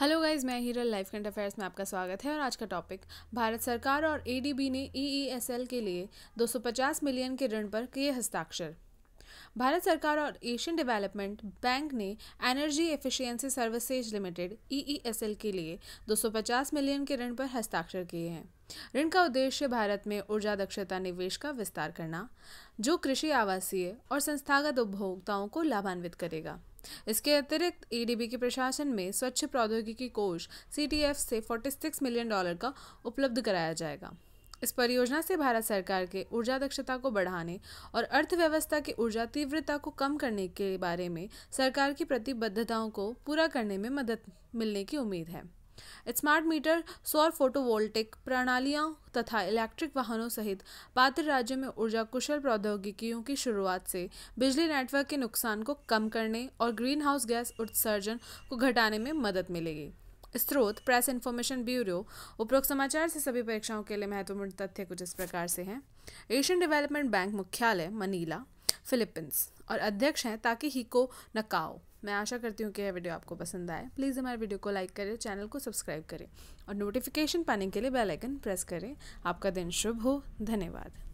hello guys मैं Hiral life current affairs में आपका स्वागत है और आज का टॉपिक भारत सरकार और एडीबी ने ईईएसएल e के लिए 250 मिलियन के ऋण पर किए हस्ताक्षर भारत सरकार और एशियन डेवलपमेंट बैंक ने Energy Efficiency Services Limited EESL e e के लिए 250 मिलियन के ऋण पर हस्ताक्षर किए हैं ऋण का उद्देश्य भारत में ऊर्जा दक्षता निवेश का विस्तार करना जो कृषि आवासीय और संस्थागत उपभोक्ताओं को लाभान्वित करेगा इसके अतिरिक्त ईडीबी e के प्रशासन में स्वच्छ प्रौद्योगिकी कोष सीटीएफ से 46 मिलियन डॉलर का उपलब्ध कराया जाएगा इस परियोजना से भारत सरकार के ऊर्जा दक्षता को बढ़ाने और अर्थव्यवस्था की ऊर्जा तीव्रता को कम करने के बारे में सरकार की प्रतिबद्धताओं को पूरा करने में मदद मिलने की उम्मीद है स्मार्ट मीटर सौर फोटोवोल्टिक प्रणालियां तथा इलेक्ट्रिक वाहनों सहित पात्र राज्यों में ऊर्जा कुशल प्रौद्योगिकियों की शुरुआत से बिजली नेटवर्क के नुकसान को कम करने और ग्रीन हाउस गैस उत्सर्जन को घटाने में मदद मिलेगी स्रोत प्रेस इन्फॉर्मेशन ब्यूरो उपरोक्त समाचार से सभी परीक्षाओं के लिए महत्वपूर्ण तथ्य कुछ इस प्रकार से हैं एशियन डेवलपमेंट बैंक मुख्यालय मनीला फिलीपींस और अध्यक्ष हैं ताकि को नकाओ मैं आशा करती हूँ कि यह वीडियो आपको पसंद आए प्लीज़ हमारे वीडियो को लाइक करें चैनल को सब्सक्राइब करें और नोटिफिकेशन पाने के लिए बेल आइकन प्रेस करें आपका दिन शुभ हो धन्यवाद